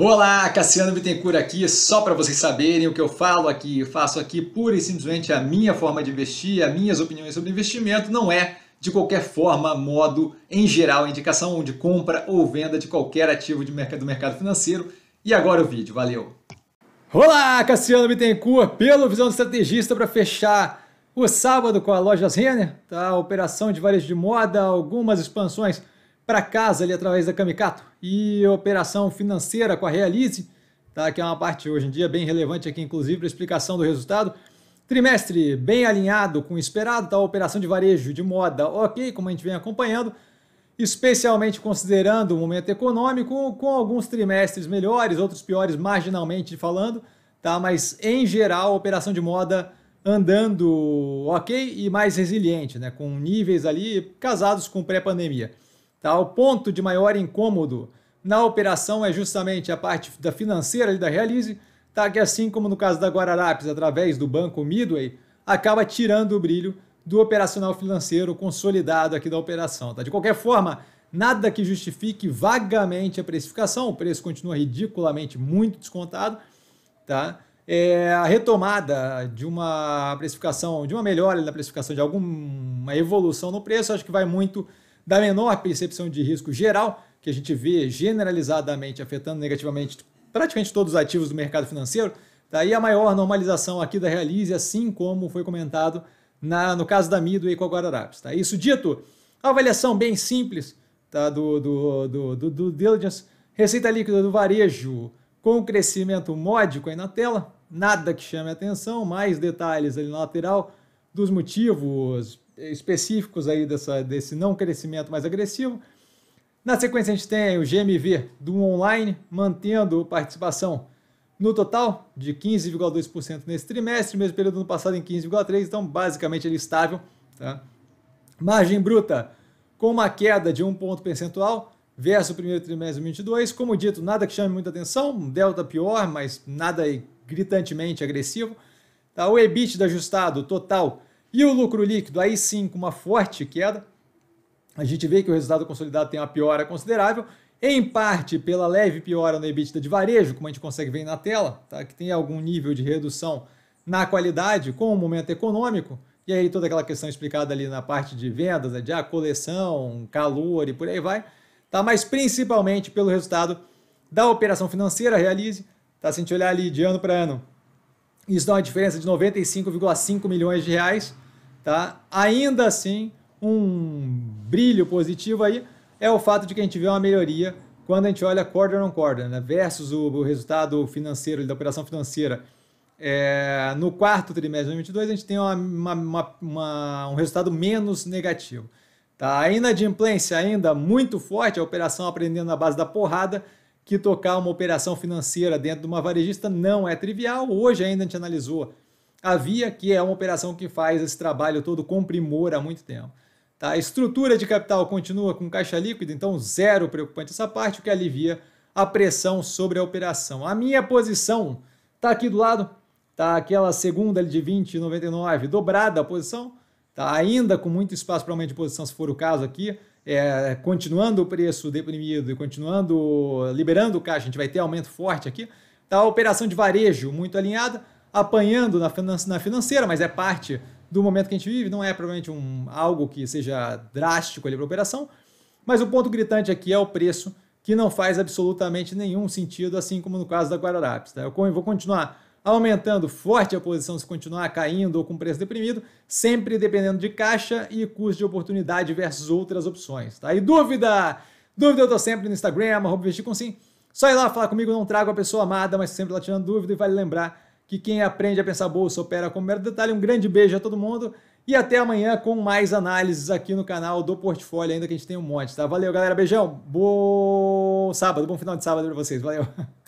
Olá, Cassiano Bittencourt aqui, só para vocês saberem o que eu falo aqui, eu faço aqui pura e simplesmente a minha forma de investir, as minhas opiniões sobre investimento, não é de qualquer forma, modo, em geral, indicação de compra ou venda de qualquer ativo de mercado, do mercado financeiro. E agora o vídeo, valeu! Olá, Cassiano Bittencourt, pelo Visão do Estrategista para fechar o sábado com a Lojas Renner, tá? operação de varejo de moda, algumas expansões para casa ali através da Kamikato e operação financeira com a Realize, tá? que é uma parte hoje em dia bem relevante aqui, inclusive, para a explicação do resultado. Trimestre bem alinhado com o esperado, tá? operação de varejo de moda ok, como a gente vem acompanhando, especialmente considerando o momento econômico, com alguns trimestres melhores, outros piores marginalmente falando, tá? Mas em geral, operação de moda andando ok e mais resiliente, né? Com níveis ali casados com pré-pandemia. Tá? O ponto de maior incômodo na operação é justamente a parte da financeira da Realize, tá? que assim como no caso da Guararapes, através do banco Midway, acaba tirando o brilho do operacional financeiro consolidado aqui da operação. Tá? De qualquer forma, nada que justifique vagamente a precificação, o preço continua ridiculamente muito descontado. Tá? É, a retomada de uma precificação, de uma melhora na precificação, de alguma evolução no preço, acho que vai muito da menor percepção de risco geral, que a gente vê generalizadamente afetando negativamente praticamente todos os ativos do mercado financeiro, daí tá? a maior normalização aqui da Realize, assim como foi comentado na, no caso da Mido e com a Guararapes. Tá? Isso dito, avaliação bem simples tá? do, do, do, do, do diligence, receita líquida do varejo com crescimento módico aí na tela, nada que chame atenção, mais detalhes ali na lateral dos motivos específicos aí dessa, desse não crescimento mais agressivo. Na sequência, a gente tem o GMV do online mantendo participação no total de 15,2% nesse trimestre, mesmo período do ano passado em 15,3%, então basicamente ele é estável. Tá? Margem bruta com uma queda de 1 ponto percentual versus o primeiro trimestre de 2022. Como dito, nada que chame muita atenção, delta pior, mas nada gritantemente agressivo. Tá? O EBITDA ajustado total e o lucro líquido, aí sim, com uma forte queda. A gente vê que o resultado consolidado tem uma piora considerável, em parte pela leve piora no EBITDA de varejo, como a gente consegue ver na tela, tá? que tem algum nível de redução na qualidade com o momento econômico. E aí toda aquela questão explicada ali na parte de vendas, né? de ah, coleção, calor e por aí vai. Tá? Mas principalmente pelo resultado da operação financeira realize. Tá? Se a gente olhar ali de ano para ano, isso dá uma diferença de 95,5 milhões de reais, tá? Ainda assim, um brilho positivo aí é o fato de que a gente vê uma melhoria quando a gente olha quarter on quarter, né? versus o, o resultado financeiro da operação financeira. É, no quarto trimestre de 2022, a gente tem uma, uma, uma, um resultado menos negativo. Tá? A inadimplência ainda muito forte, a operação aprendendo na base da porrada, que tocar uma operação financeira dentro de uma varejista não é trivial. Hoje ainda a gente analisou a Via, que é uma operação que faz esse trabalho todo com primor há muito tempo. Tá? A estrutura de capital continua com caixa líquida, então zero preocupante essa parte, o que alivia a pressão sobre a operação. A minha posição está aqui do lado, tá aquela segunda de 20,99 dobrada a posição, Tá? Ainda com muito espaço para aumento de posição, se for o caso aqui, é, continuando o preço deprimido e continuando liberando o caixa, a gente vai ter aumento forte aqui. Tá? A operação de varejo muito alinhada, apanhando na, na financeira, mas é parte do momento que a gente vive, não é provavelmente um, algo que seja drástico ali para a operação. Mas o ponto gritante aqui é o preço, que não faz absolutamente nenhum sentido, assim como no caso da Guararapes. Tá? Eu vou continuar aumentando forte a posição se continuar caindo ou com preço deprimido, sempre dependendo de caixa e custo de oportunidade versus outras opções. Tá? E dúvida? Dúvida eu tô sempre no Instagram, com sim. Só ir lá falar comigo, não trago a pessoa amada, mas sempre lá tirando dúvida e vale lembrar que quem aprende a pensar bolsa opera com mero detalhe. Um grande beijo a todo mundo e até amanhã com mais análises aqui no canal do Portfólio, ainda que a gente tem um monte, tá? Valeu, galera. Beijão. Bom sábado, bom final de sábado para vocês. Valeu.